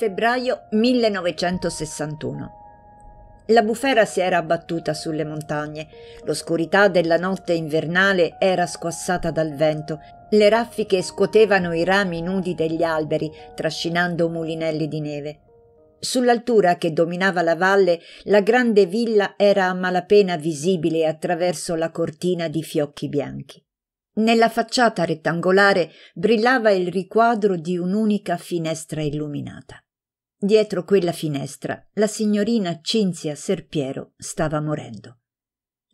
febbraio 1961. La bufera si era abbattuta sulle montagne, l'oscurità della notte invernale era squassata dal vento, le raffiche scuotevano i rami nudi degli alberi, trascinando mulinelli di neve. Sull'altura che dominava la valle, la grande villa era a malapena visibile attraverso la cortina di fiocchi bianchi. Nella facciata rettangolare brillava il riquadro di un'unica finestra illuminata. Dietro quella finestra la signorina Cinzia Serpiero stava morendo.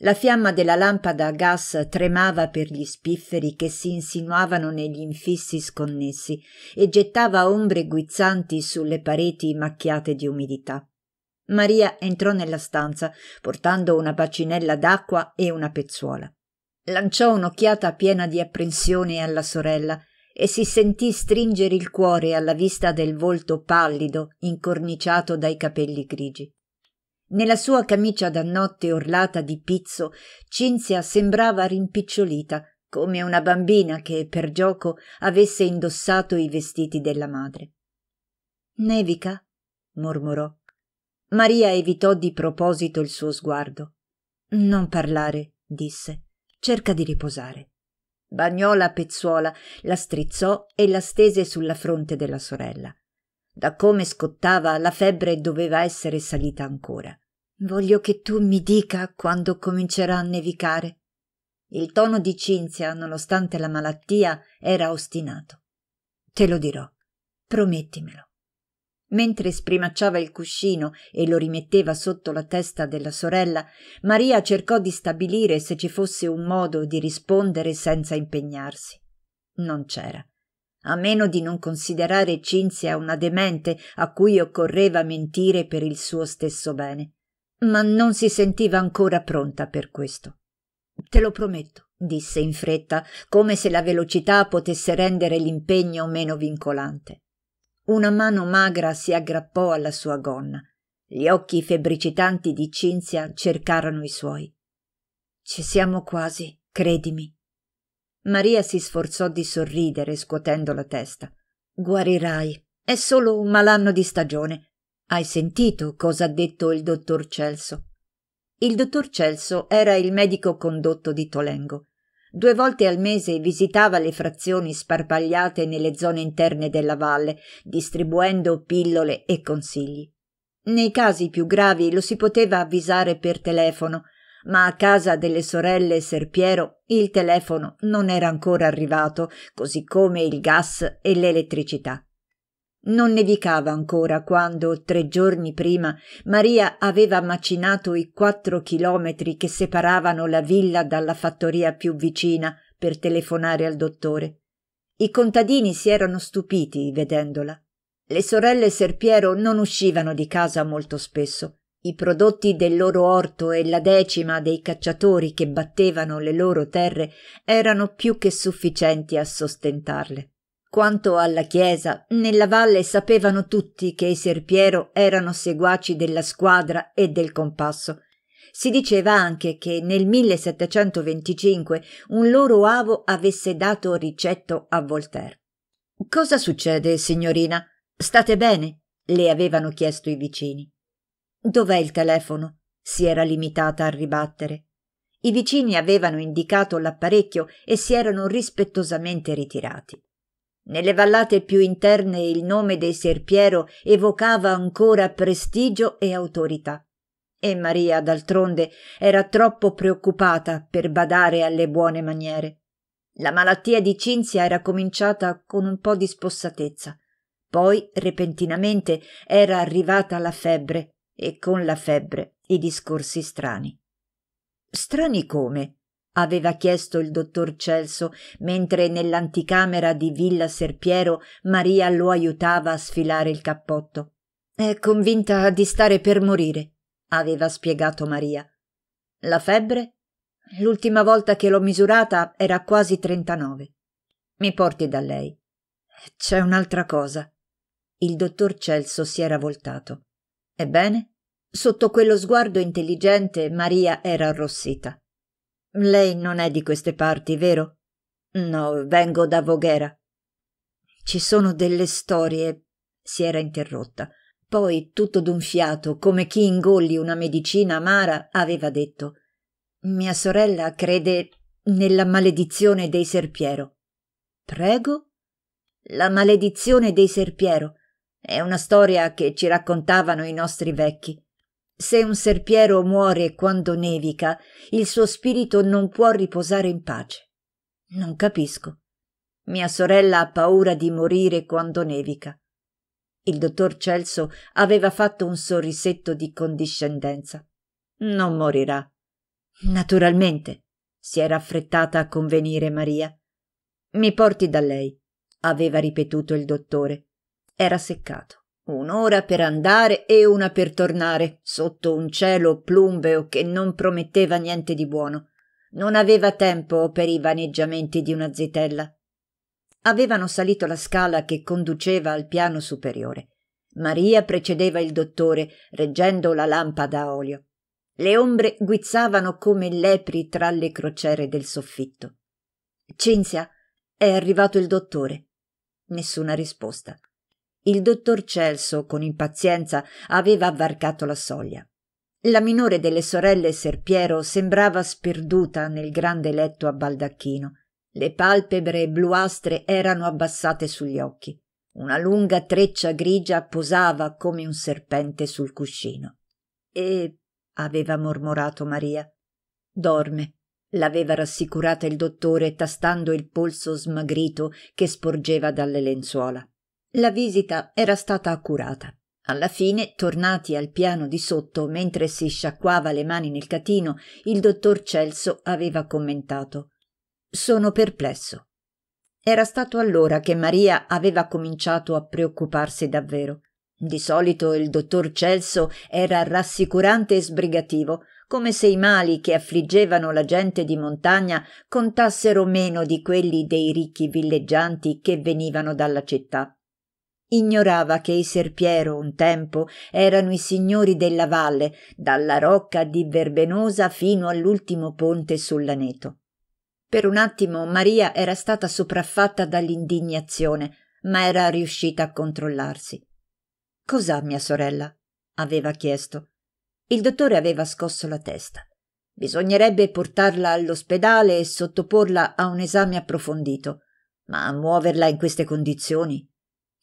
La fiamma della lampada a gas tremava per gli spifferi che si insinuavano negli infissi sconnessi e gettava ombre guizzanti sulle pareti macchiate di umidità. Maria entrò nella stanza portando una bacinella d'acqua e una pezzuola. Lanciò un'occhiata piena di apprensione alla sorella e si sentì stringere il cuore alla vista del volto pallido incorniciato dai capelli grigi. Nella sua camicia da notte orlata di pizzo, Cinzia sembrava rimpicciolita, come una bambina che per gioco avesse indossato i vestiti della madre. Nevica? mormorò. Maria evitò di proposito il suo sguardo. Non parlare, disse. Cerca di riposare. Bagnò la pezzuola, la strizzò e la stese sulla fronte della sorella. Da come scottava la febbre doveva essere salita ancora. Voglio che tu mi dica quando comincerà a nevicare. Il tono di Cinzia, nonostante la malattia, era ostinato. Te lo dirò. Promettimelo. Mentre sprimacciava il cuscino e lo rimetteva sotto la testa della sorella, Maria cercò di stabilire se ci fosse un modo di rispondere senza impegnarsi. Non c'era. A meno di non considerare Cinzia una demente a cui occorreva mentire per il suo stesso bene. Ma non si sentiva ancora pronta per questo. Te lo prometto, disse in fretta, come se la velocità potesse rendere l'impegno meno vincolante. Una mano magra si aggrappò alla sua gonna. Gli occhi febbricitanti di Cinzia cercarono i suoi. Ci siamo quasi, credimi. Maria si sforzò di sorridere scuotendo la testa. Guarirai. È solo un malanno di stagione. Hai sentito cosa ha detto il dottor Celso? Il dottor Celso era il medico condotto di Tolengo. Due volte al mese visitava le frazioni sparpagliate nelle zone interne della valle, distribuendo pillole e consigli. Nei casi più gravi lo si poteva avvisare per telefono, ma a casa delle sorelle Serpiero il telefono non era ancora arrivato, così come il gas e l'elettricità. Non nevicava ancora quando, tre giorni prima, Maria aveva macinato i quattro chilometri che separavano la villa dalla fattoria più vicina per telefonare al dottore. I contadini si erano stupiti vedendola. Le sorelle Serpiero non uscivano di casa molto spesso. I prodotti del loro orto e la decima dei cacciatori che battevano le loro terre erano più che sufficienti a sostentarle. Quanto alla chiesa, nella valle sapevano tutti che i Serpiero erano seguaci della squadra e del compasso. Si diceva anche che nel 1725 un loro avo avesse dato ricetto a Voltaire. Cosa succede, signorina? State bene? le avevano chiesto i vicini. Dov'è il telefono? si era limitata a ribattere. I vicini avevano indicato l'apparecchio e si erano rispettosamente ritirati. Nelle vallate più interne il nome dei Serpiero evocava ancora prestigio e autorità. E Maria, d'altronde, era troppo preoccupata per badare alle buone maniere. La malattia di Cinzia era cominciata con un po' di spossatezza. Poi, repentinamente, era arrivata la febbre e con la febbre i discorsi strani. Strani come? aveva chiesto il dottor Celso mentre nell'anticamera di Villa Serpiero Maria lo aiutava a sfilare il cappotto. È convinta di stare per morire, aveva spiegato Maria. La febbre? L'ultima volta che l'ho misurata era quasi 39. Mi porti da lei. C'è un'altra cosa. Il dottor Celso si era voltato. Ebbene? Sotto quello sguardo intelligente Maria era arrossita. Lei non è di queste parti, vero? No, vengo da Voghera. Ci sono delle storie. Si era interrotta. Poi, tutto d'un fiato, come chi ingolli una medicina amara, aveva detto: Mia sorella crede nella maledizione dei Serpiero. Prego? La maledizione dei Serpiero. È una storia che ci raccontavano i nostri vecchi. Se un serpiero muore quando nevica, il suo spirito non può riposare in pace. Non capisco. Mia sorella ha paura di morire quando nevica. Il dottor Celso aveva fatto un sorrisetto di condiscendenza. Non morirà. Naturalmente, si era affrettata a convenire Maria. Mi porti da lei, aveva ripetuto il dottore. Era seccato. Un'ora per andare e una per tornare, sotto un cielo plumbeo che non prometteva niente di buono. Non aveva tempo per i vaneggiamenti di una zitella. Avevano salito la scala che conduceva al piano superiore. Maria precedeva il dottore, reggendo la lampada a olio. Le ombre guizzavano come lepri tra le crociere del soffitto. Cinzia, è arrivato il dottore. Nessuna risposta. Il dottor Celso, con impazienza, aveva varcato la soglia. La minore delle sorelle Serpiero sembrava sperduta nel grande letto a baldacchino. Le palpebre bluastre erano abbassate sugli occhi. Una lunga treccia grigia posava come un serpente sul cuscino. E aveva mormorato Maria. Dorme. L'aveva rassicurata il dottore tastando il polso smagrito che sporgeva dalle lenzuola. La visita era stata accurata. Alla fine, tornati al piano di sotto, mentre si sciacquava le mani nel catino, il dottor Celso aveva commentato Sono perplesso. Era stato allora che Maria aveva cominciato a preoccuparsi davvero. Di solito il dottor Celso era rassicurante e sbrigativo, come se i mali che affliggevano la gente di montagna contassero meno di quelli dei ricchi villeggianti che venivano dalla città. Ignorava che i Serpiero un tempo erano i signori della valle, dalla rocca di Verbenosa fino all'ultimo ponte sull'Aneto. Per un attimo Maria era stata sopraffatta dall'indignazione, ma era riuscita a controllarsi. Cos'ha mia sorella? aveva chiesto. Il dottore aveva scosso la testa. Bisognerebbe portarla all'ospedale e sottoporla a un esame approfondito. Ma a muoverla in queste condizioni?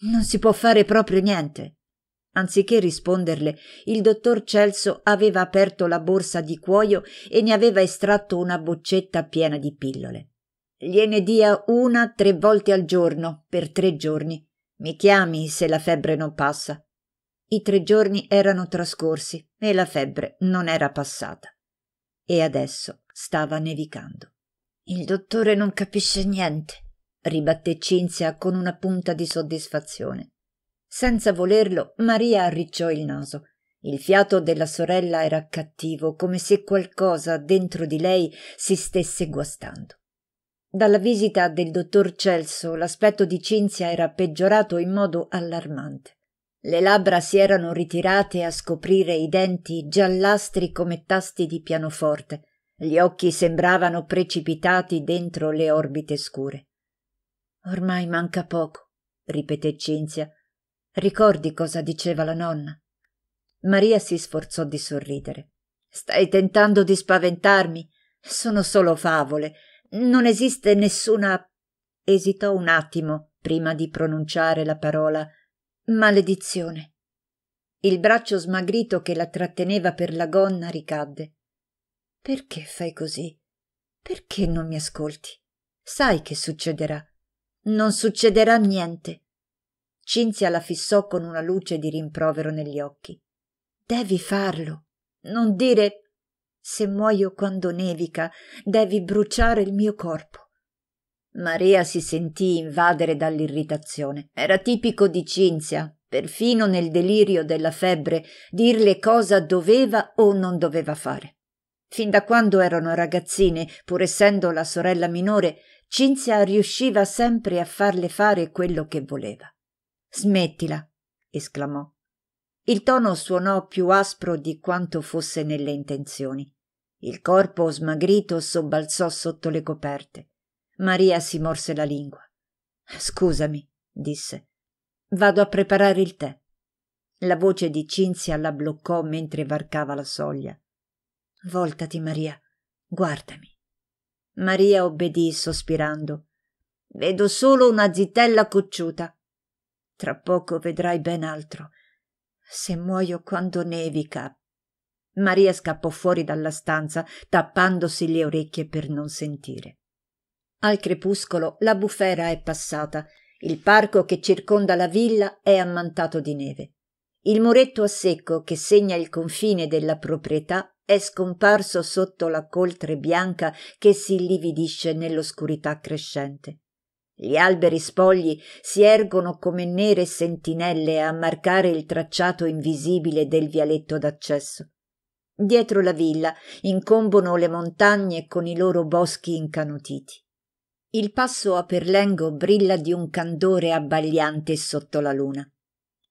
Non si può fare proprio niente. Anziché risponderle, il dottor Celso aveva aperto la borsa di cuoio e ne aveva estratto una boccetta piena di pillole. Gliene dia una tre volte al giorno, per tre giorni. Mi chiami se la febbre non passa. I tre giorni erano trascorsi e la febbre non era passata. E adesso stava nevicando. Il dottore non capisce niente, ribatté Cinzia con una punta di soddisfazione. Senza volerlo, Maria arricciò il naso. Il fiato della sorella era cattivo, come se qualcosa dentro di lei si stesse guastando. Dalla visita del dottor Celso l'aspetto di Cinzia era peggiorato in modo allarmante. Le labbra si erano ritirate a scoprire i denti giallastri come tasti di pianoforte. Gli occhi sembravano precipitati dentro le orbite scure. Ormai manca poco, ripeté Cinzia. Ricordi cosa diceva la nonna? Maria si sforzò di sorridere. Stai tentando di spaventarmi? Sono solo favole. Non esiste nessuna. Esitò un attimo prima di pronunciare la parola maledizione. Il braccio smagrito che la tratteneva per la gonna ricadde. Perché fai così? Perché non mi ascolti? Sai che succederà. Non succederà niente. Cinzia la fissò con una luce di rimprovero negli occhi. Devi farlo. Non dire se muoio quando nevica, devi bruciare il mio corpo. Maria si sentì invadere dall'irritazione. Era tipico di Cinzia, perfino nel delirio della febbre, dirle cosa doveva o non doveva fare. Fin da quando erano ragazzine, pur essendo la sorella minore, Cinzia riusciva sempre a farle fare quello che voleva. Smettila, esclamò. Il tono suonò più aspro di quanto fosse nelle intenzioni. Il corpo smagrito sobbalzò sotto le coperte. Maria si morse la lingua. Scusami, disse. Vado a preparare il tè. La voce di Cinzia la bloccò mentre varcava la soglia. Voltati, Maria, guardami. Maria obbedì sospirando. Vedo solo una zitella cocciuta. Tra poco vedrai ben altro. Se muoio quando nevica. Maria scappò fuori dalla stanza, tappandosi le orecchie per non sentire. Al crepuscolo la bufera è passata. Il parco che circonda la villa è ammantato di neve. Il muretto a secco che segna il confine della proprietà è scomparso sotto la coltre bianca che si illividisce nell'oscurità crescente. Gli alberi spogli si ergono come nere sentinelle a marcare il tracciato invisibile del vialetto d'accesso. Dietro la villa incombono le montagne con i loro boschi incanutiti. Il passo a Perlengo brilla di un candore abbagliante sotto la luna.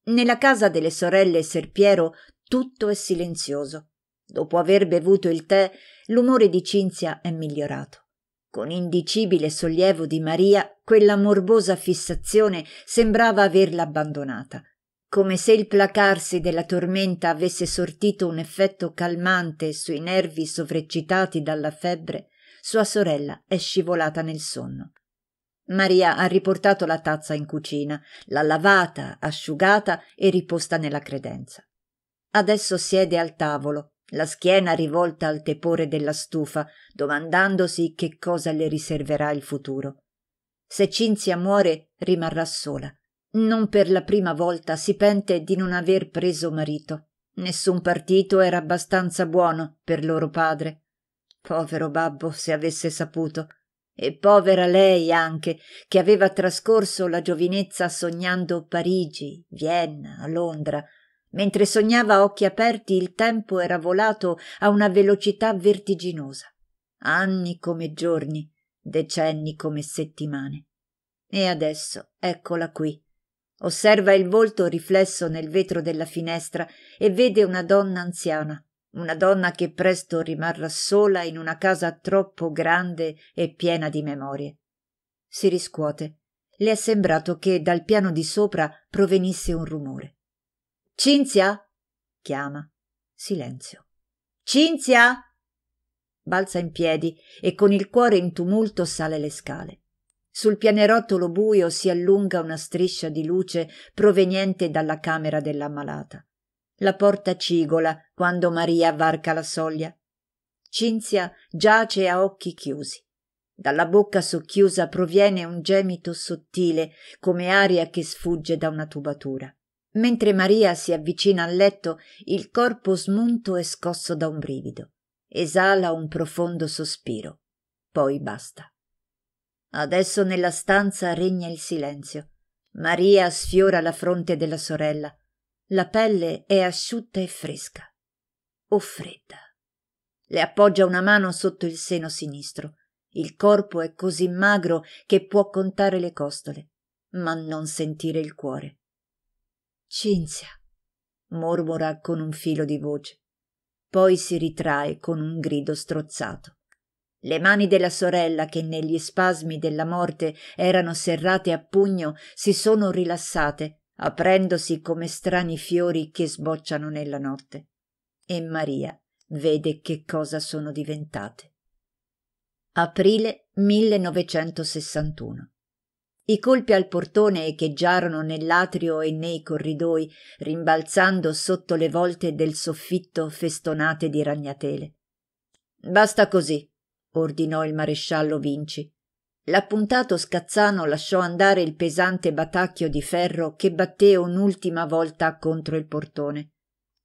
Nella casa delle sorelle Serpiero tutto è silenzioso. Dopo aver bevuto il tè, l'umore di Cinzia è migliorato. Con indicibile sollievo di Maria, quella morbosa fissazione sembrava averla abbandonata, come se il placarsi della tormenta avesse sortito un effetto calmante sui nervi sovreccitati dalla febbre, sua sorella è scivolata nel sonno. Maria ha riportato la tazza in cucina, l'ha lavata, asciugata e riposta nella credenza. Adesso siede al tavolo, la schiena rivolta al tepore della stufa, domandandosi che cosa le riserverà il futuro. Se Cinzia muore, rimarrà sola. Non per la prima volta si pente di non aver preso marito. Nessun partito era abbastanza buono per loro padre. Povero babbo, se avesse saputo. E povera lei anche, che aveva trascorso la giovinezza sognando Parigi, Vienna, Londra, Mentre sognava a occhi aperti, il tempo era volato a una velocità vertiginosa. Anni come giorni, decenni come settimane. E adesso eccola qui. Osserva il volto riflesso nel vetro della finestra e vede una donna anziana, una donna che presto rimarrà sola in una casa troppo grande e piena di memorie. Si riscuote. Le è sembrato che dal piano di sopra provenisse un rumore. Cinzia? chiama. Silenzio. Cinzia? Balza in piedi e con il cuore in tumulto sale le scale. Sul pianerottolo buio si allunga una striscia di luce proveniente dalla camera dell'ammalata. La porta cigola quando Maria varca la soglia. Cinzia giace a occhi chiusi. Dalla bocca socchiusa proviene un gemito sottile come aria che sfugge da una tubatura. Mentre Maria si avvicina al letto, il corpo smunto è scosso da un brivido. Esala un profondo sospiro. Poi basta. Adesso nella stanza regna il silenzio. Maria sfiora la fronte della sorella. La pelle è asciutta e fresca. O fredda. Le appoggia una mano sotto il seno sinistro. Il corpo è così magro che può contare le costole, ma non sentire il cuore. Cinzia, mormora con un filo di voce. Poi si ritrae con un grido strozzato. Le mani della sorella, che negli spasmi della morte erano serrate a pugno, si sono rilassate, aprendosi come strani fiori che sbocciano nella notte. E Maria vede che cosa sono diventate. Aprile 1961 i colpi al portone echeggiarono nell'atrio e nei corridoi, rimbalzando sotto le volte del soffitto festonate di ragnatele. Basta così, ordinò il maresciallo Vinci. L'appuntato Scazzano lasciò andare il pesante batacchio di ferro che batté un'ultima volta contro il portone.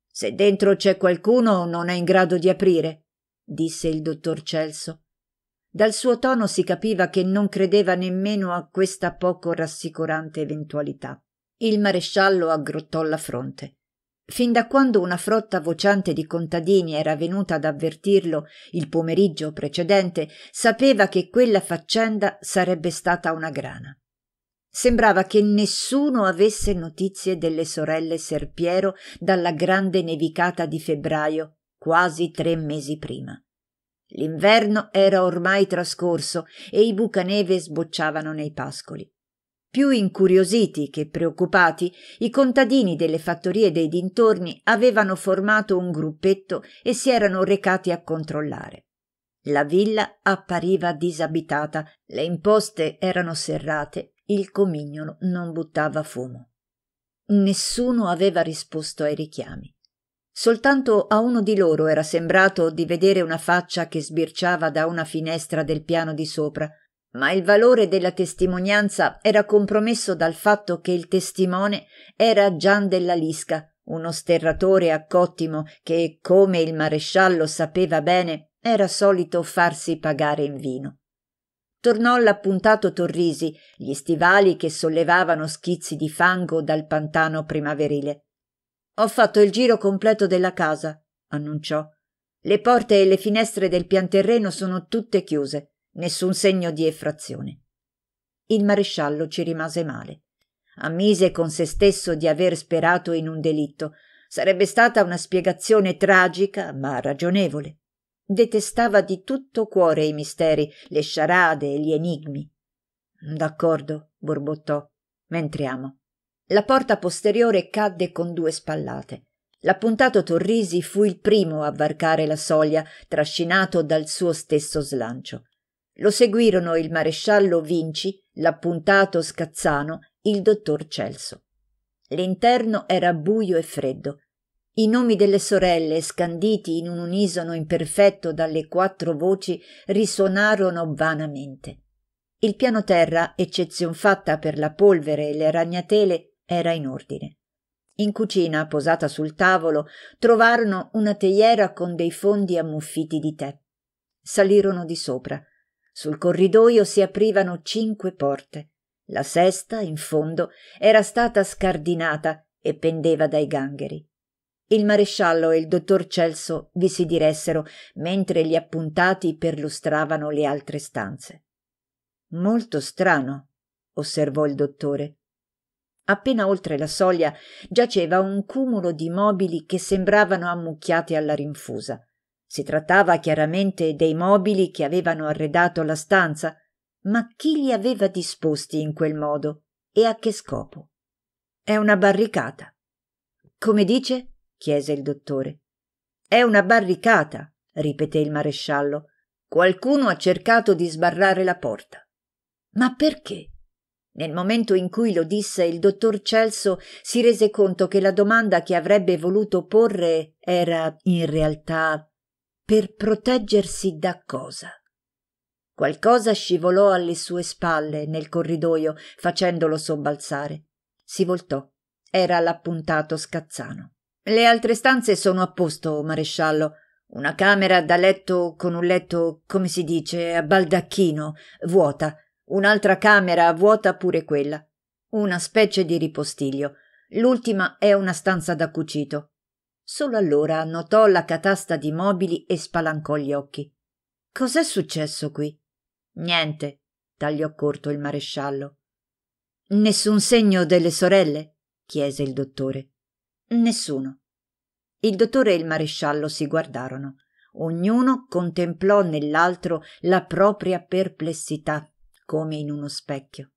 Se dentro c'è qualcuno non è in grado di aprire, disse il dottor Celso. Dal suo tono si capiva che non credeva nemmeno a questa poco rassicurante eventualità. Il maresciallo aggrottò la fronte. Fin da quando una frotta vociante di contadini era venuta ad avvertirlo il pomeriggio precedente, sapeva che quella faccenda sarebbe stata una grana. Sembrava che nessuno avesse notizie delle sorelle Serpiero dalla grande nevicata di febbraio, quasi tre mesi prima. L'inverno era ormai trascorso e i bucaneve sbocciavano nei pascoli. Più incuriositi che preoccupati, i contadini delle fattorie dei dintorni avevano formato un gruppetto e si erano recati a controllare. La villa appariva disabitata, le imposte erano serrate, il comignolo non buttava fumo. Nessuno aveva risposto ai richiami. Soltanto a uno di loro era sembrato di vedere una faccia che sbirciava da una finestra del piano di sopra, ma il valore della testimonianza era compromesso dal fatto che il testimone era Gian della Lisca, uno sterratore a Cottimo che, come il maresciallo sapeva bene, era solito farsi pagare in vino. Tornò l'appuntato Torrisi, gli stivali che sollevavano schizzi di fango dal pantano primaverile. Ho fatto il giro completo della casa, annunciò. Le porte e le finestre del pianterreno sono tutte chiuse, nessun segno di effrazione. Il maresciallo ci rimase male. Ammise con se stesso di aver sperato in un delitto. Sarebbe stata una spiegazione tragica, ma ragionevole. Detestava di tutto cuore i misteri, le sciarade e gli enigmi. D'accordo, borbottò. Entriamo. La porta posteriore cadde con due spallate. L'appuntato Torrisi fu il primo a varcare la soglia, trascinato dal suo stesso slancio. Lo seguirono il maresciallo Vinci, l'appuntato Scazzano, il dottor Celso. L'interno era buio e freddo. I nomi delle sorelle, scanditi in un unisono imperfetto dalle quattro voci, risuonarono vanamente. Il piano terra, eccezion fatta per la polvere e le ragnatele, era in ordine. In cucina, posata sul tavolo, trovarono una teiera con dei fondi ammuffiti di tè. Salirono di sopra. Sul corridoio si aprivano cinque porte. La sesta, in fondo, era stata scardinata e pendeva dai gangheri. Il maresciallo e il dottor Celso vi si diressero mentre gli appuntati perlustravano le altre stanze. Molto strano, osservò il dottore. Appena oltre la soglia giaceva un cumulo di mobili che sembravano ammucchiati alla rinfusa. Si trattava chiaramente dei mobili che avevano arredato la stanza, ma chi li aveva disposti in quel modo e a che scopo? È una barricata. Come dice? chiese il dottore. È una barricata, ripeté il maresciallo. Qualcuno ha cercato di sbarrare la porta. Ma perché? Nel momento in cui lo disse il dottor Celso si rese conto che la domanda che avrebbe voluto porre era in realtà per proteggersi da cosa. Qualcosa scivolò alle sue spalle nel corridoio facendolo sobbalzare. Si voltò. Era l'appuntato Scazzano. Le altre stanze sono a posto, maresciallo. Una camera da letto con un letto, come si dice, a baldacchino, vuota Un'altra camera vuota pure quella. Una specie di ripostiglio. L'ultima è una stanza da cucito. Solo allora notò la catasta di mobili e spalancò gli occhi. Cos'è successo qui? Niente, tagliò corto il maresciallo. Nessun segno delle sorelle? chiese il dottore. Nessuno. Il dottore e il maresciallo si guardarono. Ognuno contemplò nell'altro la propria perplessità come in uno specchio.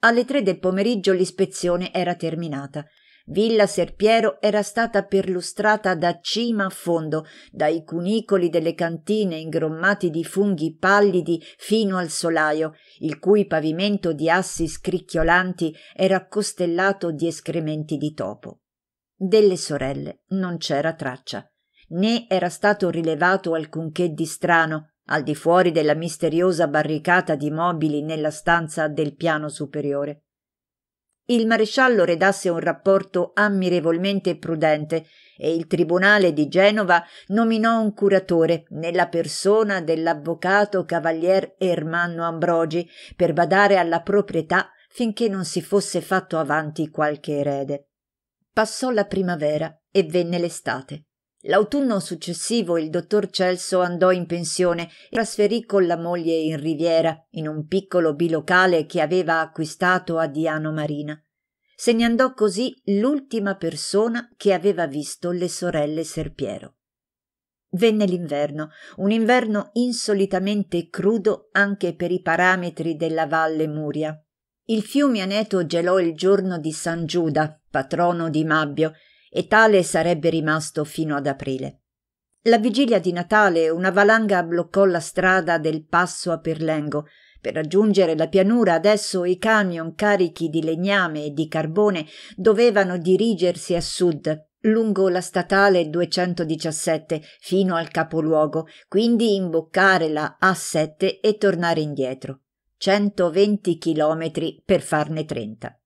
Alle tre del pomeriggio l'ispezione era terminata. Villa Serpiero era stata perlustrata da cima a fondo, dai cunicoli delle cantine ingrommati di funghi pallidi fino al solaio, il cui pavimento di assi scricchiolanti era costellato di escrementi di topo. Delle sorelle non c'era traccia, né era stato rilevato alcunché di strano, al di fuori della misteriosa barricata di mobili nella stanza del piano superiore. Il maresciallo redasse un rapporto ammirevolmente prudente e il tribunale di Genova nominò un curatore nella persona dell'avvocato cavalier Ermanno Ambrogi per badare alla proprietà finché non si fosse fatto avanti qualche erede. Passò la primavera e venne l'estate. L'autunno successivo il dottor Celso andò in pensione e trasferì con la moglie in Riviera, in un piccolo bilocale che aveva acquistato a Diano Marina. Se ne andò così l'ultima persona che aveva visto le sorelle Serpiero. Venne l'inverno, un inverno insolitamente crudo anche per i parametri della valle Muria. Il fiume Aneto gelò il giorno di San Giuda, patrono di Mabbio, e tale sarebbe rimasto fino ad aprile. La vigilia di Natale una valanga bloccò la strada del passo a Pirlengo. Per raggiungere la pianura adesso i camion carichi di legname e di carbone dovevano dirigersi a sud, lungo la statale 217, fino al capoluogo, quindi imboccare la A7 e tornare indietro. 120 chilometri per farne 30.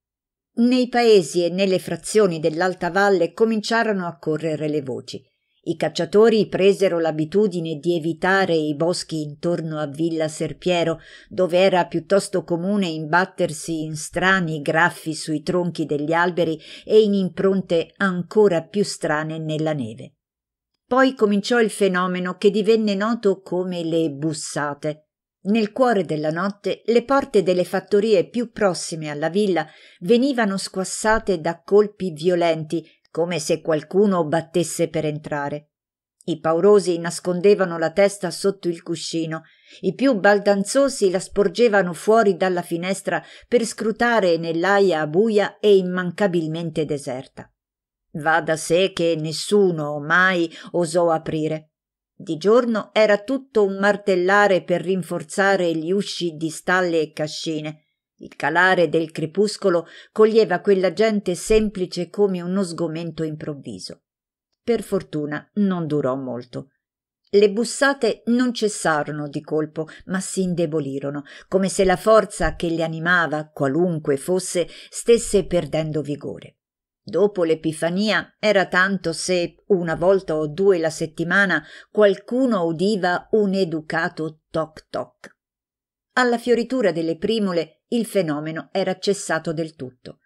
Nei paesi e nelle frazioni dell'alta valle cominciarono a correre le voci. I cacciatori presero l'abitudine di evitare i boschi intorno a Villa Serpiero, dove era piuttosto comune imbattersi in strani graffi sui tronchi degli alberi e in impronte ancora più strane nella neve. Poi cominciò il fenomeno che divenne noto come le bussate. Nel cuore della notte le porte delle fattorie più prossime alla villa venivano squassate da colpi violenti, come se qualcuno battesse per entrare. I paurosi nascondevano la testa sotto il cuscino, i più baldanzosi la sporgevano fuori dalla finestra per scrutare nell'aia buia e immancabilmente deserta. Va da sé che nessuno mai osò aprire. Di giorno era tutto un martellare per rinforzare gli usci di stalle e cascine. Il calare del crepuscolo coglieva quella gente semplice come uno sgomento improvviso. Per fortuna non durò molto. Le bussate non cessarono di colpo, ma si indebolirono, come se la forza che li animava, qualunque fosse, stesse perdendo vigore. Dopo l'Epifania era tanto se una volta o due la settimana qualcuno udiva un educato toc toc. Alla fioritura delle primule il fenomeno era cessato del tutto.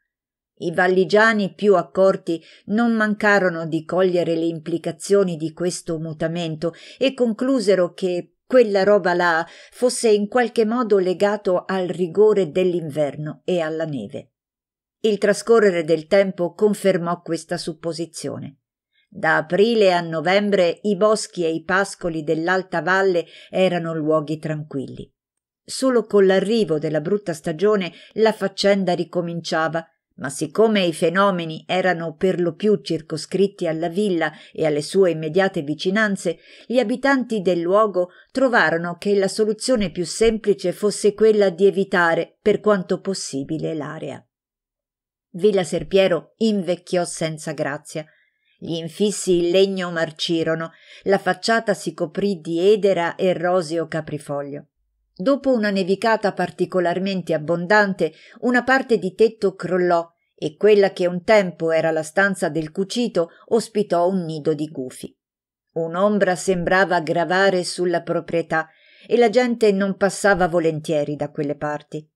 I valligiani più accorti non mancarono di cogliere le implicazioni di questo mutamento e conclusero che quella roba là fosse in qualche modo legato al rigore dell'inverno e alla neve. Il trascorrere del tempo confermò questa supposizione. Da aprile a novembre i boschi e i pascoli dell'alta valle erano luoghi tranquilli. Solo con l'arrivo della brutta stagione la faccenda ricominciava, ma siccome i fenomeni erano per lo più circoscritti alla villa e alle sue immediate vicinanze, gli abitanti del luogo trovarono che la soluzione più semplice fosse quella di evitare per quanto possibile l'area. Villa Serpiero invecchiò senza grazia. Gli infissi in legno marcirono, la facciata si coprì di edera e roseo caprifoglio. Dopo una nevicata particolarmente abbondante, una parte di tetto crollò e quella che un tempo era la stanza del cucito ospitò un nido di gufi. Un'ombra sembrava gravare sulla proprietà e la gente non passava volentieri da quelle parti.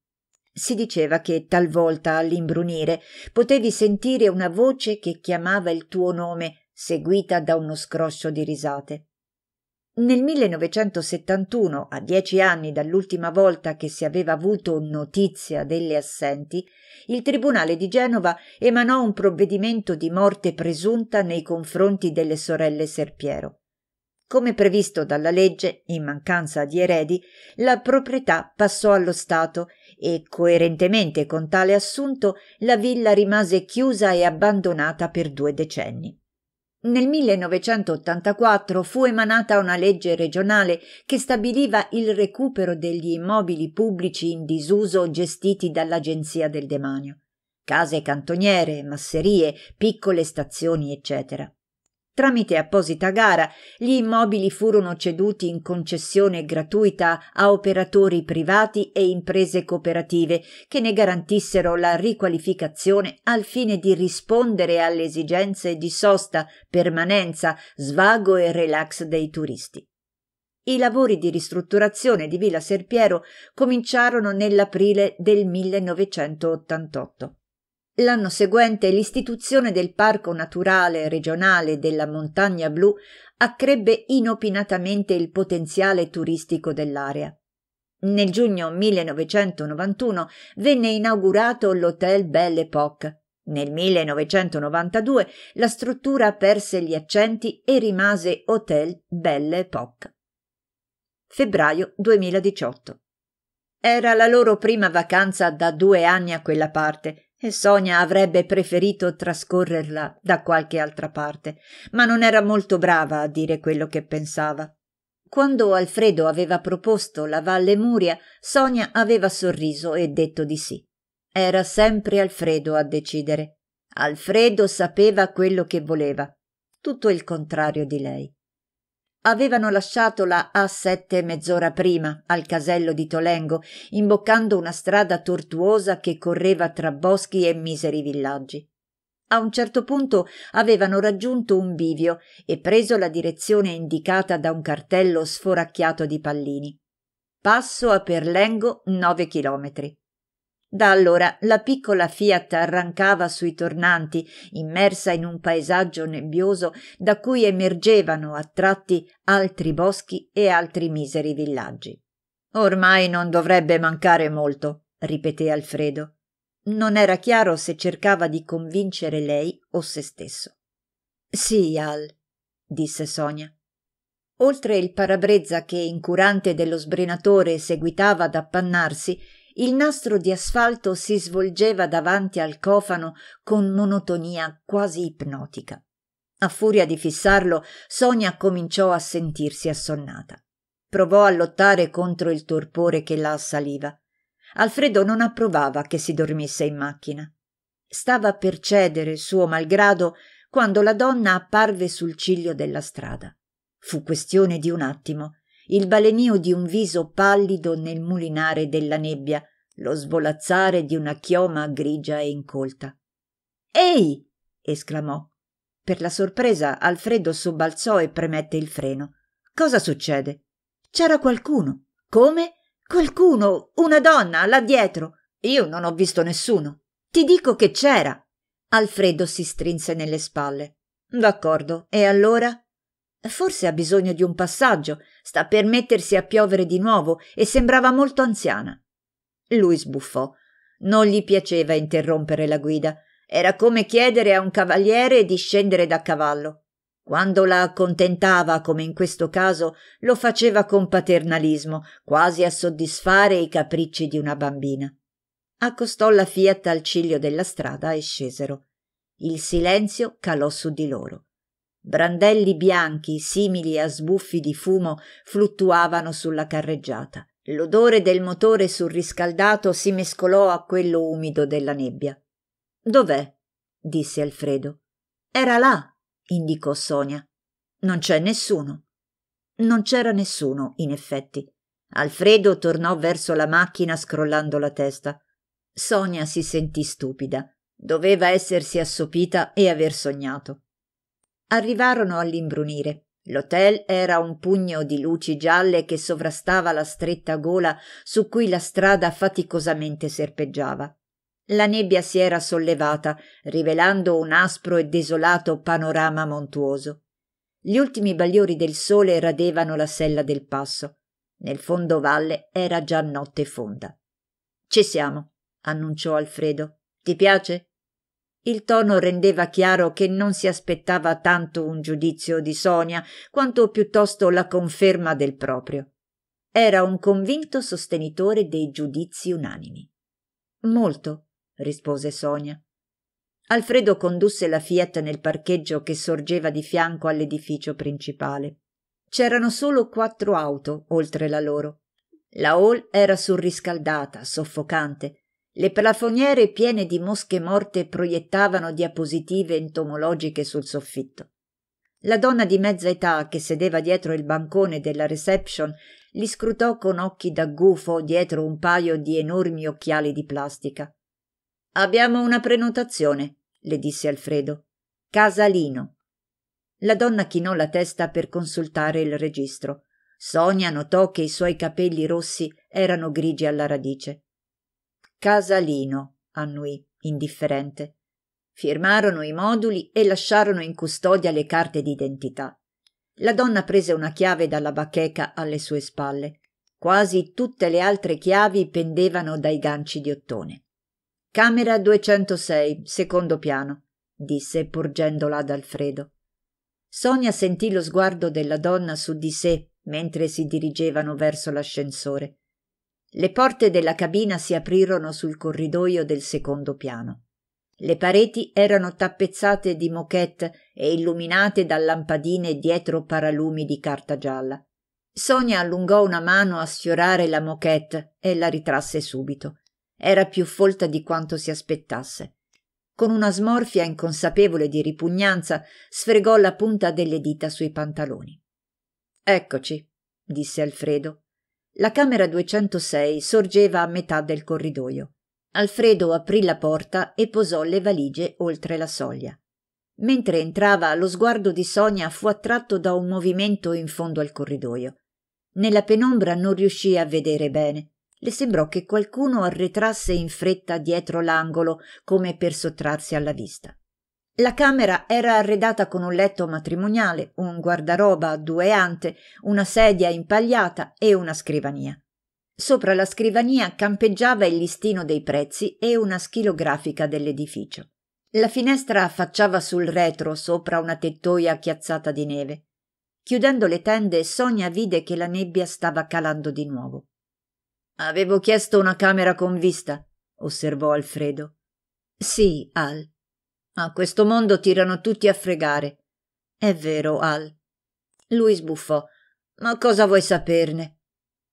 Si diceva che talvolta all'imbrunire potevi sentire una voce che chiamava il tuo nome, seguita da uno scroscio di risate. Nel 1971, a dieci anni dall'ultima volta che si aveva avuto notizia delle assenti, il Tribunale di Genova emanò un provvedimento di morte presunta nei confronti delle sorelle Serpiero. Come previsto dalla legge, in mancanza di eredi, la proprietà passò allo Stato e, coerentemente con tale assunto, la villa rimase chiusa e abbandonata per due decenni. Nel 1984 fu emanata una legge regionale che stabiliva il recupero degli immobili pubblici in disuso gestiti dall'Agenzia del Demanio. Case cantoniere, masserie, piccole stazioni, eccetera. Tramite apposita gara gli immobili furono ceduti in concessione gratuita a operatori privati e imprese cooperative che ne garantissero la riqualificazione al fine di rispondere alle esigenze di sosta, permanenza, svago e relax dei turisti. I lavori di ristrutturazione di Villa Serpiero cominciarono nell'aprile del 1988. L'anno seguente l'istituzione del Parco Naturale Regionale della Montagna Blu accrebbe inopinatamente il potenziale turistico dell'area. Nel giugno 1991 venne inaugurato l'Hotel Belle Époque. Nel 1992 la struttura perse gli accenti e rimase Hotel Belle Époque. Febbraio 2018. Era la loro prima vacanza da due anni a quella parte e Sonia avrebbe preferito trascorrerla da qualche altra parte, ma non era molto brava a dire quello che pensava. Quando Alfredo aveva proposto la Valle Muria, Sonia aveva sorriso e detto di sì. Era sempre Alfredo a decidere. Alfredo sapeva quello che voleva, tutto il contrario di lei avevano lasciato la A7 mezz'ora prima al casello di Tolengo, imboccando una strada tortuosa che correva tra boschi e miseri villaggi. A un certo punto avevano raggiunto un bivio e preso la direzione indicata da un cartello sforacchiato di pallini. Passo a Perlengo 9 chilometri. Da allora la piccola Fiat arrancava sui tornanti, immersa in un paesaggio nebbioso da cui emergevano a tratti altri boschi e altri miseri villaggi. Ormai non dovrebbe mancare molto, ripeté Alfredo. Non era chiaro se cercava di convincere lei o se stesso. Sì, Al, disse Sonia. Oltre il parabrezza che, incurante dello sbrinatore, seguitava ad appannarsi, il nastro di asfalto si svolgeva davanti al cofano con monotonia quasi ipnotica. A furia di fissarlo, Sonia cominciò a sentirsi assonnata. Provò a lottare contro il torpore che la assaliva. Alfredo non approvava che si dormisse in macchina. Stava per cedere, suo malgrado, quando la donna apparve sul ciglio della strada. Fu questione di un attimo il balenio di un viso pallido nel mulinare della nebbia, lo svolazzare di una chioma grigia e incolta. Ehi! esclamò. Per la sorpresa Alfredo sobbalzò e premette il freno. Cosa succede? C'era qualcuno. Come? Qualcuno, una donna, là dietro. Io non ho visto nessuno. Ti dico che c'era. Alfredo si strinse nelle spalle. D'accordo. E allora? Forse ha bisogno di un passaggio, sta per mettersi a piovere di nuovo e sembrava molto anziana. Lui sbuffò. Non gli piaceva interrompere la guida. Era come chiedere a un cavaliere di scendere da cavallo. Quando la accontentava, come in questo caso, lo faceva con paternalismo, quasi a soddisfare i capricci di una bambina. Accostò la Fiat al ciglio della strada e scesero. Il silenzio calò su di loro. Brandelli bianchi, simili a sbuffi di fumo, fluttuavano sulla carreggiata. L'odore del motore surriscaldato si mescolò a quello umido della nebbia. Dov'è? disse Alfredo. Era là, indicò Sonia. Non c'è nessuno. Non c'era nessuno, in effetti. Alfredo tornò verso la macchina scrollando la testa. Sonia si sentì stupida. Doveva essersi assopita e aver sognato. Arrivarono all'imbrunire. L'hotel era un pugno di luci gialle che sovrastava la stretta gola su cui la strada faticosamente serpeggiava. La nebbia si era sollevata, rivelando un aspro e desolato panorama montuoso. Gli ultimi bagliori del sole radevano la sella del passo. Nel fondovalle era già notte fonda. Ci siamo, annunciò Alfredo. Ti piace? Il tono rendeva chiaro che non si aspettava tanto un giudizio di Sonia quanto piuttosto la conferma del proprio. Era un convinto sostenitore dei giudizi unanimi. Molto, rispose Sonia. Alfredo condusse la Fiat nel parcheggio che sorgeva di fianco all'edificio principale. C'erano solo quattro auto oltre la loro. La hall era surriscaldata, soffocante, le plafoniere piene di mosche morte proiettavano diapositive entomologiche sul soffitto. La donna di mezza età che sedeva dietro il bancone della reception li scrutò con occhi da gufo dietro un paio di enormi occhiali di plastica. Abbiamo una prenotazione, le disse Alfredo. Casalino. La donna chinò la testa per consultare il registro. Sonia notò che i suoi capelli rossi erano grigi alla radice. Casalino, annuì, indifferente. Firmarono i moduli e lasciarono in custodia le carte d'identità. La donna prese una chiave dalla bacheca alle sue spalle. Quasi tutte le altre chiavi pendevano dai ganci di ottone. Camera 206, secondo piano, disse porgendola ad Alfredo. Sonia sentì lo sguardo della donna su di sé mentre si dirigevano verso l'ascensore. Le porte della cabina si aprirono sul corridoio del secondo piano. Le pareti erano tappezzate di moquette e illuminate da lampadine dietro paralumi di carta gialla. Sonia allungò una mano a sfiorare la moquette e la ritrasse subito. Era più folta di quanto si aspettasse. Con una smorfia inconsapevole di ripugnanza, sfregò la punta delle dita sui pantaloni. Eccoci, disse Alfredo, la camera 206 sorgeva a metà del corridoio. Alfredo aprì la porta e posò le valigie oltre la soglia. Mentre entrava, lo sguardo di Sonia fu attratto da un movimento in fondo al corridoio. Nella penombra non riuscì a vedere bene. Le sembrò che qualcuno arretrasse in fretta dietro l'angolo come per sottrarsi alla vista. La camera era arredata con un letto matrimoniale, un guardaroba a due ante, una sedia impagliata e una scrivania. Sopra la scrivania campeggiava il listino dei prezzi e una schilografica dell'edificio. La finestra affacciava sul retro sopra una tettoia chiazzata di neve. Chiudendo le tende, Sonia vide che la nebbia stava calando di nuovo. Avevo chiesto una camera con vista, osservò Alfredo. Sì, Al, a questo mondo tirano tutti a fregare. È vero, Al. Lui sbuffò. Ma cosa vuoi saperne?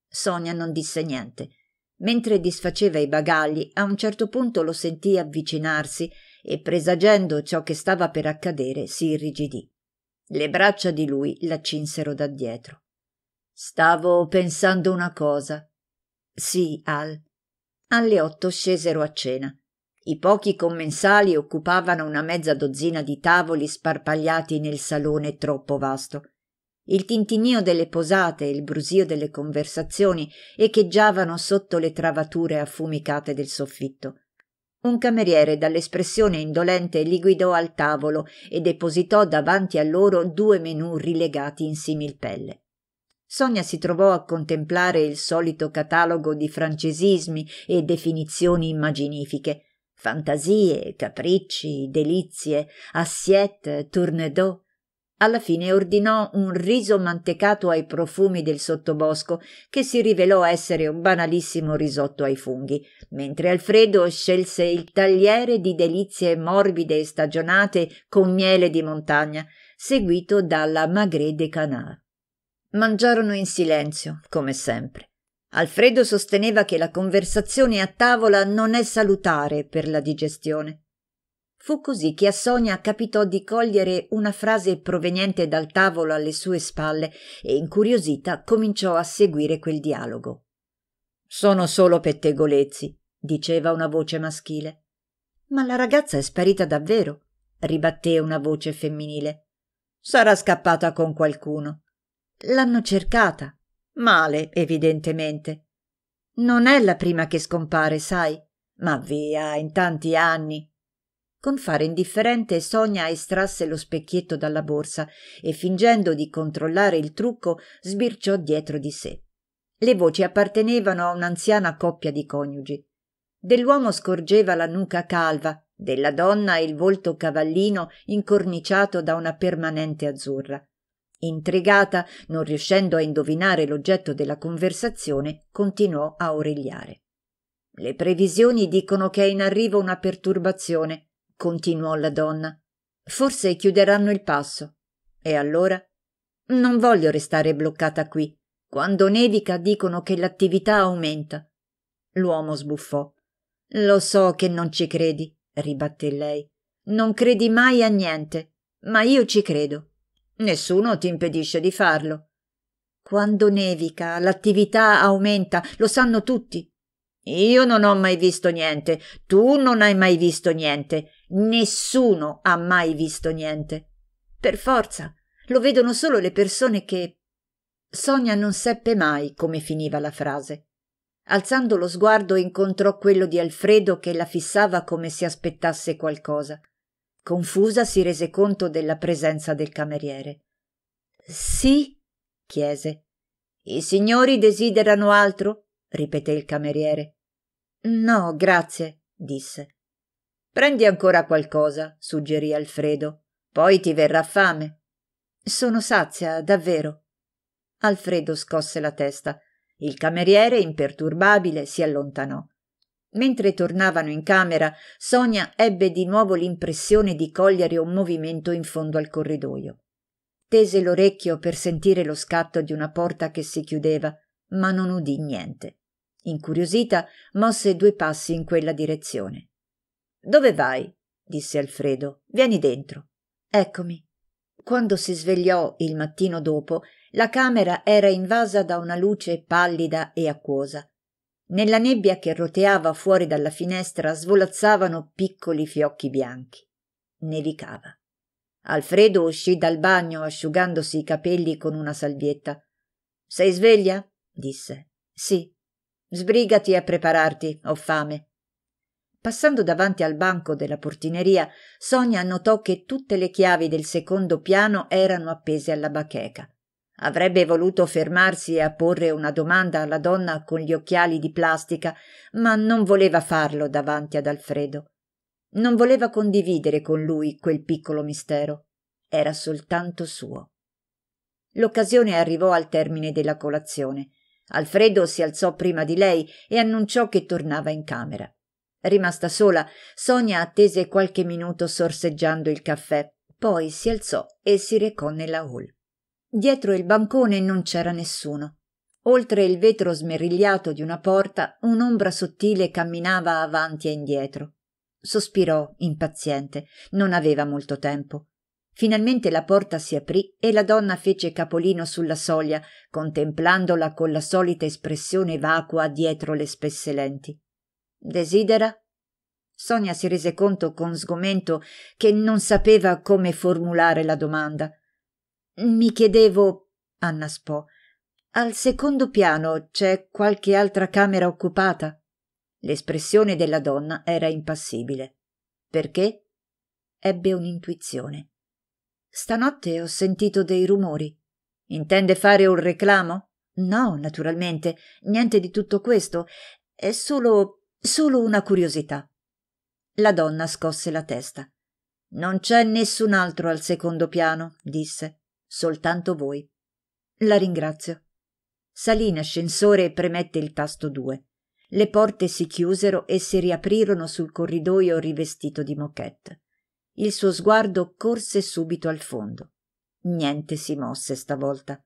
Sonia non disse niente. Mentre disfaceva i bagagli, a un certo punto lo sentì avvicinarsi e, presagendo ciò che stava per accadere, si irrigidì. Le braccia di lui la cinsero da dietro. Stavo pensando una cosa. Sì, Al. Alle otto scesero a cena. I pochi commensali occupavano una mezza dozzina di tavoli sparpagliati nel salone troppo vasto. Il tintinio delle posate e il brusio delle conversazioni echeggiavano sotto le travature affumicate del soffitto. Un cameriere dall'espressione indolente li guidò al tavolo e depositò davanti a loro due menù rilegati in similpelle. Sonia si trovò a contemplare il solito catalogo di francesismi e definizioni immaginifiche, Fantasie, capricci, delizie, assiette, tournedot. Alla fine ordinò un riso mantecato ai profumi del sottobosco, che si rivelò essere un banalissimo risotto ai funghi, mentre Alfredo scelse il tagliere di delizie morbide e stagionate con miele di montagna, seguito dalla magret de canard. Mangiarono in silenzio, come sempre. Alfredo sosteneva che la conversazione a tavola non è salutare per la digestione. Fu così che a Sonia capitò di cogliere una frase proveniente dal tavolo alle sue spalle e incuriosita cominciò a seguire quel dialogo. Sono solo pettegolezzi, diceva una voce maschile. Ma la ragazza è sparita davvero, ribatté una voce femminile. Sarà scappata con qualcuno. L'hanno cercata, Male, evidentemente. Non è la prima che scompare, sai? Ma via, in tanti anni. Con fare indifferente Sonia estrasse lo specchietto dalla borsa e fingendo di controllare il trucco sbirciò dietro di sé. Le voci appartenevano a un'anziana coppia di coniugi. Dell'uomo scorgeva la nuca calva, della donna il volto cavallino incorniciato da una permanente azzurra. Intrigata, non riuscendo a indovinare l'oggetto della conversazione, continuò a origliare. Le previsioni dicono che è in arrivo una perturbazione, continuò la donna. Forse chiuderanno il passo. E allora? Non voglio restare bloccata qui. Quando nevica dicono che l'attività aumenta. L'uomo sbuffò. Lo so che non ci credi, ribatté lei. Non credi mai a niente, ma io ci credo. Nessuno ti impedisce di farlo. Quando nevica, l'attività aumenta, lo sanno tutti. Io non ho mai visto niente, tu non hai mai visto niente, nessuno ha mai visto niente. Per forza, lo vedono solo le persone che. Sonia non seppe mai come finiva la frase. Alzando lo sguardo incontrò quello di Alfredo che la fissava come se aspettasse qualcosa. Confusa si rese conto della presenza del cameriere. Sì? chiese. I signori desiderano altro? ripeté il cameriere. No, grazie, disse. Prendi ancora qualcosa, suggerì Alfredo. Poi ti verrà fame. Sono sazia, davvero. Alfredo scosse la testa. Il cameriere, imperturbabile, si allontanò. Mentre tornavano in camera, Sonia ebbe di nuovo l'impressione di cogliere un movimento in fondo al corridoio. Tese l'orecchio per sentire lo scatto di una porta che si chiudeva, ma non udì niente. Incuriosita, mosse due passi in quella direzione. Dove vai? disse Alfredo. Vieni dentro. Eccomi. Quando si svegliò il mattino dopo, la camera era invasa da una luce pallida e acquosa nella nebbia che roteava fuori dalla finestra svolazzavano piccoli fiocchi bianchi. Nevicava. Alfredo uscì dal bagno asciugandosi i capelli con una salvietta. Sei sveglia? disse. Sì. Sbrigati a prepararti, ho fame. Passando davanti al banco della portineria, Sonia notò che tutte le chiavi del secondo piano erano appese alla bacheca. Avrebbe voluto fermarsi a porre una domanda alla donna con gli occhiali di plastica, ma non voleva farlo davanti ad Alfredo. Non voleva condividere con lui quel piccolo mistero. Era soltanto suo. L'occasione arrivò al termine della colazione. Alfredo si alzò prima di lei e annunciò che tornava in camera. Rimasta sola, Sonia attese qualche minuto sorseggiando il caffè, poi si alzò e si recò nella hall. Dietro il bancone non c'era nessuno. Oltre il vetro smerigliato di una porta, un'ombra sottile camminava avanti e indietro. Sospirò, impaziente, non aveva molto tempo. Finalmente la porta si aprì e la donna fece capolino sulla soglia, contemplandola con la solita espressione vacua dietro le spesse lenti. Desidera? Sonia si rese conto con sgomento che non sapeva come formulare la domanda. Mi chiedevo, annaspò, al secondo piano c'è qualche altra camera occupata? L'espressione della donna era impassibile. Perché? Ebbe un'intuizione. Stanotte ho sentito dei rumori. Intende fare un reclamo? No, naturalmente, niente di tutto questo. È solo solo una curiosità. La donna scosse la testa. Non c'è nessun altro al secondo piano, disse soltanto voi. La ringrazio. Salì in ascensore e premette il tasto 2. Le porte si chiusero e si riaprirono sul corridoio rivestito di moquette. Il suo sguardo corse subito al fondo. Niente si mosse stavolta.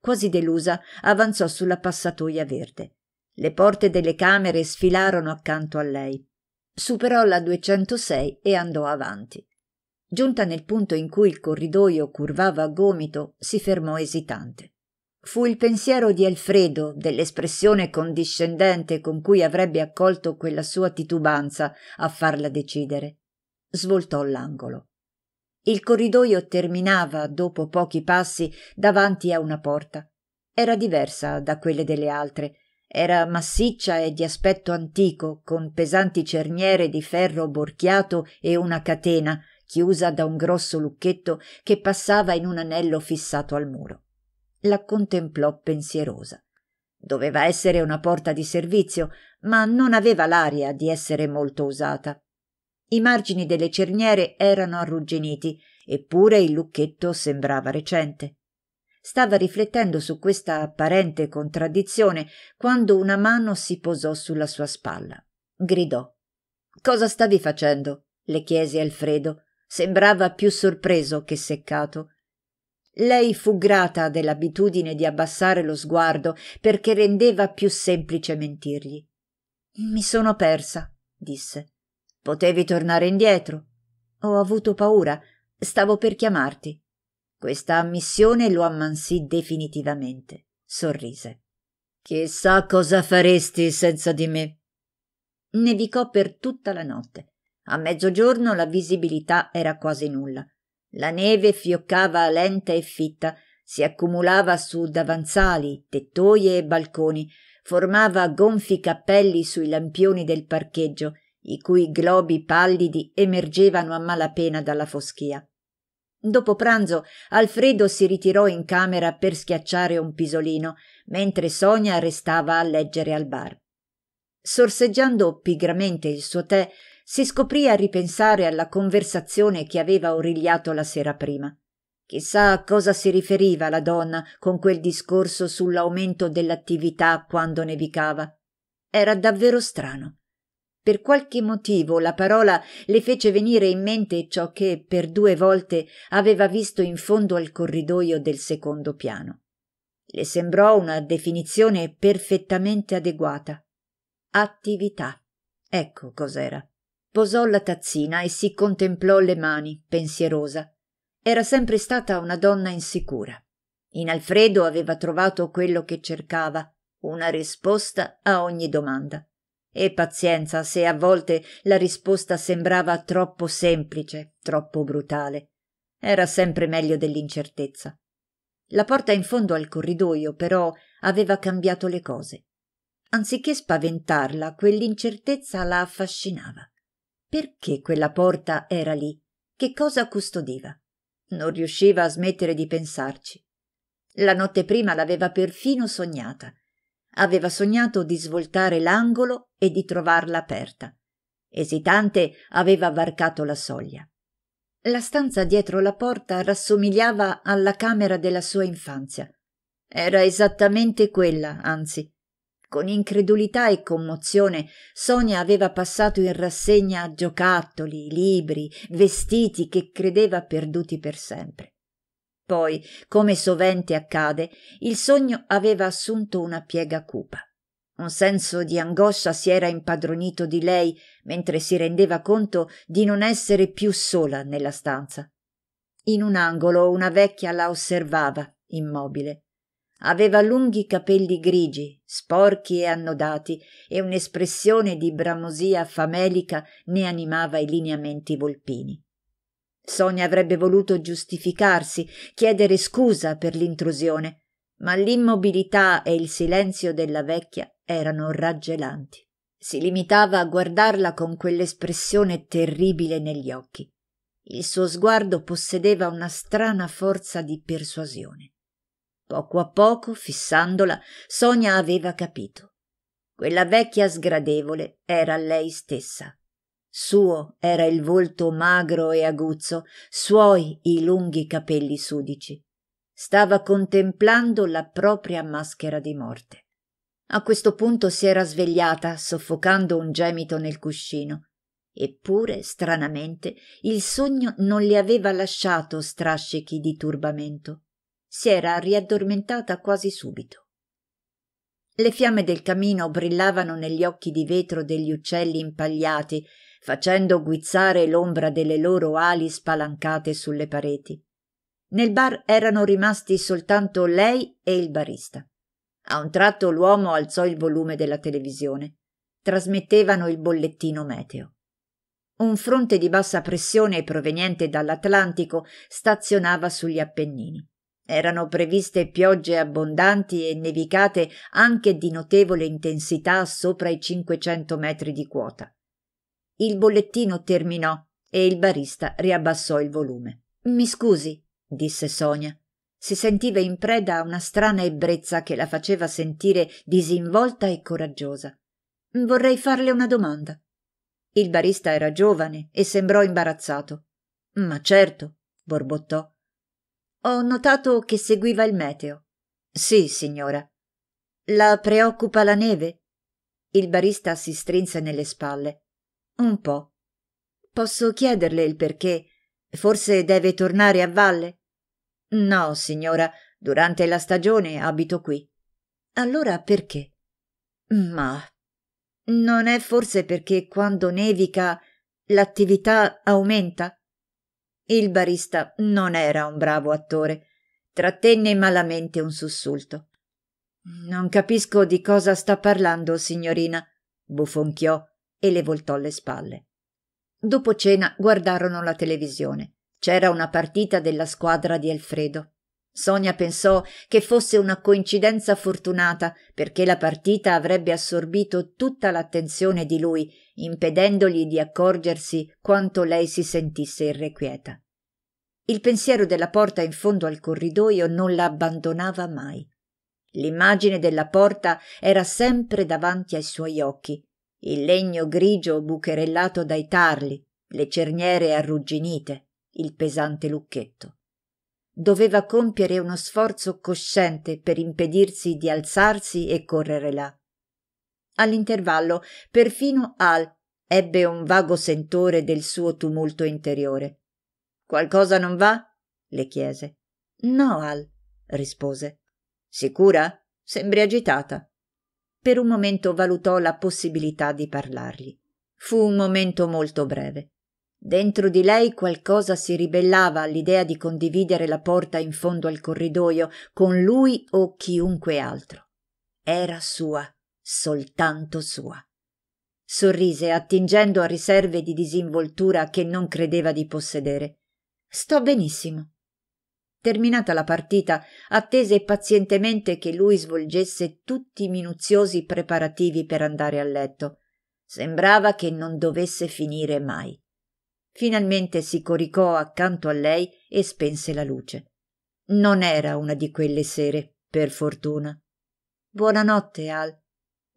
Quasi delusa, avanzò sulla passatoia verde. Le porte delle camere sfilarono accanto a lei. Superò la 206 e andò avanti. Giunta nel punto in cui il corridoio curvava a gomito, si fermò esitante. Fu il pensiero di Alfredo, dell'espressione condiscendente con cui avrebbe accolto quella sua titubanza, a farla decidere. Svoltò l'angolo. Il corridoio terminava, dopo pochi passi, davanti a una porta. Era diversa da quelle delle altre. Era massiccia e di aspetto antico, con pesanti cerniere di ferro borchiato e una catena, chiusa da un grosso lucchetto che passava in un anello fissato al muro. La contemplò pensierosa. Doveva essere una porta di servizio, ma non aveva l'aria di essere molto usata. I margini delle cerniere erano arrugginiti, eppure il lucchetto sembrava recente. Stava riflettendo su questa apparente contraddizione quando una mano si posò sulla sua spalla. Gridò. Cosa stavi facendo? le chiese Alfredo. Sembrava più sorpreso che seccato. Lei fu grata dell'abitudine di abbassare lo sguardo perché rendeva più semplice mentirgli. Mi sono persa, disse. Potevi tornare indietro. Ho avuto paura. Stavo per chiamarti. Questa ammissione lo ammansì definitivamente. Sorrise. Chissà cosa faresti senza di me. Nevicò per tutta la notte. A mezzogiorno la visibilità era quasi nulla. La neve fioccava lenta e fitta, si accumulava su davanzali, tettoie e balconi, formava gonfi cappelli sui lampioni del parcheggio, i cui globi pallidi emergevano a malapena dalla foschia. Dopo pranzo Alfredo si ritirò in camera per schiacciare un pisolino, mentre Sonia restava a leggere al bar. Sorseggiando pigramente il suo tè, si scoprì a ripensare alla conversazione che aveva origliato la sera prima. Chissà a cosa si riferiva la donna con quel discorso sull'aumento dell'attività quando nevicava. Era davvero strano. Per qualche motivo la parola le fece venire in mente ciò che per due volte aveva visto in fondo al corridoio del secondo piano. Le sembrò una definizione perfettamente adeguata. Attività. Ecco cos'era posò la tazzina e si contemplò le mani, pensierosa. Era sempre stata una donna insicura. In Alfredo aveva trovato quello che cercava, una risposta a ogni domanda. E pazienza se a volte la risposta sembrava troppo semplice, troppo brutale. Era sempre meglio dell'incertezza. La porta in fondo al corridoio, però, aveva cambiato le cose. Anziché spaventarla, quell'incertezza la affascinava. Perché quella porta era lì? Che cosa custodiva? Non riusciva a smettere di pensarci. La notte prima l'aveva perfino sognata. Aveva sognato di svoltare l'angolo e di trovarla aperta. Esitante aveva varcato la soglia. La stanza dietro la porta rassomigliava alla camera della sua infanzia. Era esattamente quella, anzi, con incredulità e commozione Sonia aveva passato in rassegna giocattoli, libri, vestiti che credeva perduti per sempre. Poi, come sovente accade, il sogno aveva assunto una piega cupa. Un senso di angoscia si era impadronito di lei mentre si rendeva conto di non essere più sola nella stanza. In un angolo una vecchia la osservava, immobile. Aveva lunghi capelli grigi, sporchi e annodati, e un'espressione di bramosia famelica ne animava i lineamenti volpini. Sonia avrebbe voluto giustificarsi, chiedere scusa per l'intrusione, ma l'immobilità e il silenzio della vecchia erano raggelanti. Si limitava a guardarla con quell'espressione terribile negli occhi. Il suo sguardo possedeva una strana forza di persuasione. Poco a poco, fissandola, Sonia aveva capito. Quella vecchia sgradevole era lei stessa. Suo era il volto magro e aguzzo, suoi i lunghi capelli sudici. Stava contemplando la propria maschera di morte. A questo punto si era svegliata, soffocando un gemito nel cuscino. Eppure, stranamente, il sogno non le aveva lasciato strascichi di turbamento si era riaddormentata quasi subito. Le fiamme del camino brillavano negli occhi di vetro degli uccelli impagliati, facendo guizzare l'ombra delle loro ali spalancate sulle pareti. Nel bar erano rimasti soltanto lei e il barista. A un tratto l'uomo alzò il volume della televisione. Trasmettevano il bollettino meteo. Un fronte di bassa pressione proveniente dall'Atlantico stazionava sugli Appennini. Erano previste piogge abbondanti e nevicate anche di notevole intensità sopra i 500 metri di quota. Il bollettino terminò e il barista riabbassò il volume. Mi scusi, disse Sonia. Si sentiva in preda a una strana ebbrezza che la faceva sentire disinvolta e coraggiosa. Vorrei farle una domanda. Il barista era giovane e sembrò imbarazzato. Ma certo, borbottò. Ho notato che seguiva il meteo. Sì, signora. La preoccupa la neve? Il barista si strinse nelle spalle. Un po'. Posso chiederle il perché? Forse deve tornare a valle? No, signora, durante la stagione abito qui. Allora perché? Ma non è forse perché quando nevica l'attività aumenta? Il barista non era un bravo attore. Trattenne malamente un sussulto. Non capisco di cosa sta parlando, signorina, bofonchiò e le voltò le spalle. Dopo cena guardarono la televisione. C'era una partita della squadra di Alfredo. Sonia pensò che fosse una coincidenza fortunata perché la partita avrebbe assorbito tutta l'attenzione di lui impedendogli di accorgersi quanto lei si sentisse irrequieta. Il pensiero della porta in fondo al corridoio non la abbandonava mai. L'immagine della porta era sempre davanti ai suoi occhi, il legno grigio bucherellato dai tarli, le cerniere arrugginite, il pesante lucchetto. Doveva compiere uno sforzo cosciente per impedirsi di alzarsi e correre là all'intervallo, perfino Al ebbe un vago sentore del suo tumulto interiore. Qualcosa non va? le chiese. No, Al, rispose. Sicura? Sembri agitata. Per un momento valutò la possibilità di parlargli. Fu un momento molto breve. Dentro di lei qualcosa si ribellava all'idea di condividere la porta in fondo al corridoio con lui o chiunque altro. Era sua soltanto sua. Sorrise, attingendo a riserve di disinvoltura che non credeva di possedere. Sto benissimo. Terminata la partita, attese pazientemente che lui svolgesse tutti i minuziosi preparativi per andare a letto. Sembrava che non dovesse finire mai. Finalmente si coricò accanto a lei e spense la luce. Non era una di quelle sere, per fortuna. Buonanotte, Al.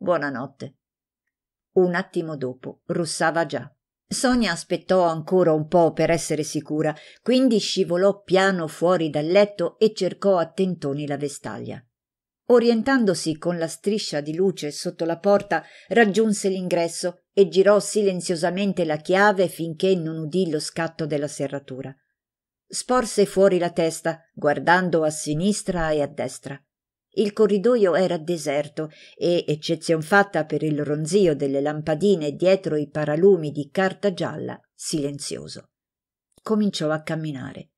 Buonanotte. Un attimo dopo russava già. Sonia aspettò ancora un po' per essere sicura, quindi scivolò piano fuori dal letto e cercò a tentoni la vestaglia. Orientandosi con la striscia di luce sotto la porta, raggiunse l'ingresso e girò silenziosamente la chiave finché non udì lo scatto della serratura. Sporse fuori la testa, guardando a sinistra e a destra. Il corridoio era deserto e, eccezion fatta per il ronzio delle lampadine dietro i paralumi di carta gialla, silenzioso. Cominciò a camminare.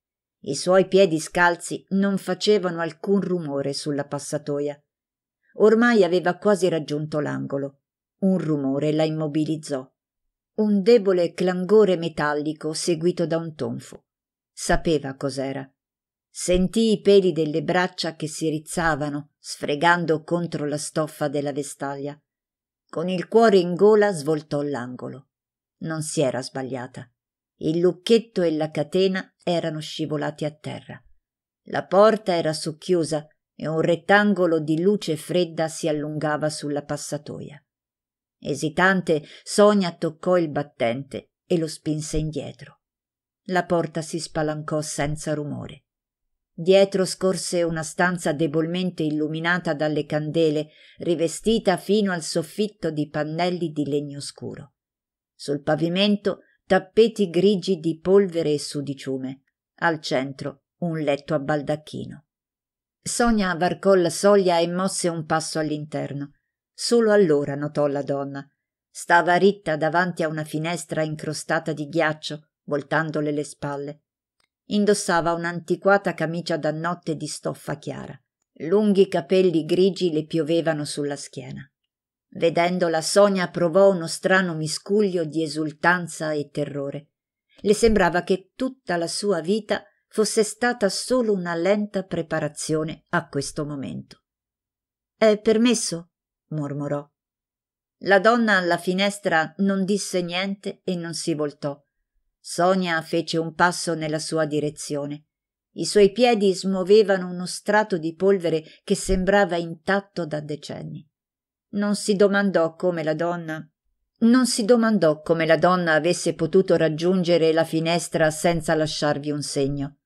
I suoi piedi scalzi non facevano alcun rumore sulla passatoia. Ormai aveva quasi raggiunto l'angolo. Un rumore la immobilizzò. Un debole clangore metallico seguito da un tonfo. Sapeva cos'era sentì i peli delle braccia che si rizzavano sfregando contro la stoffa della vestaglia con il cuore in gola svoltò l'angolo non si era sbagliata il lucchetto e la catena erano scivolati a terra la porta era socchiusa e un rettangolo di luce fredda si allungava sulla passatoia esitante sonia toccò il battente e lo spinse indietro la porta si spalancò senza rumore Dietro scorse una stanza debolmente illuminata dalle candele, rivestita fino al soffitto di pannelli di legno scuro. Sul pavimento tappeti grigi di polvere e sudiciume. Al centro un letto a baldacchino. Sonia varcò la soglia e mosse un passo all'interno. Solo allora notò la donna. Stava ritta davanti a una finestra incrostata di ghiaccio, voltandole le spalle indossava un'antiquata camicia da notte di stoffa chiara. Lunghi capelli grigi le piovevano sulla schiena. Vedendola Sonia provò uno strano miscuglio di esultanza e terrore. Le sembrava che tutta la sua vita fosse stata solo una lenta preparazione a questo momento. È permesso? mormorò. La donna alla finestra non disse niente e non si voltò, Sonia fece un passo nella sua direzione. I suoi piedi smuovevano uno strato di polvere che sembrava intatto da decenni. Non si domandò come la donna non si domandò come la donna avesse potuto raggiungere la finestra senza lasciarvi un segno.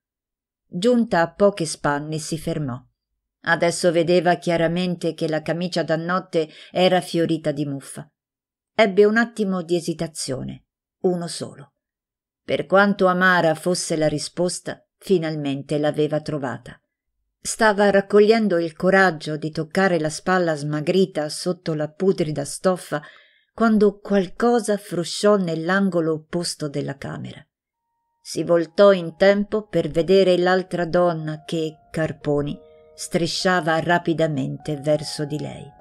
Giunta a poche spanne si fermò. Adesso vedeva chiaramente che la camicia da notte era fiorita di muffa. Ebbe un attimo di esitazione, uno solo. Per quanto amara fosse la risposta, finalmente l'aveva trovata. Stava raccogliendo il coraggio di toccare la spalla smagrita sotto la putrida stoffa quando qualcosa frusciò nell'angolo opposto della camera. Si voltò in tempo per vedere l'altra donna che, Carponi, strisciava rapidamente verso di lei.